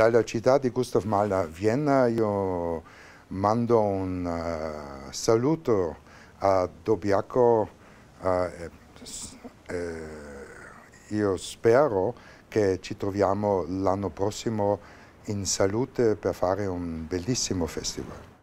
Dalla città di Gustav Mahler a Vienna io mando un uh, saluto a Dobiaco. Uh, eh, io spero che ci troviamo l'anno prossimo in salute per fare un bellissimo festival.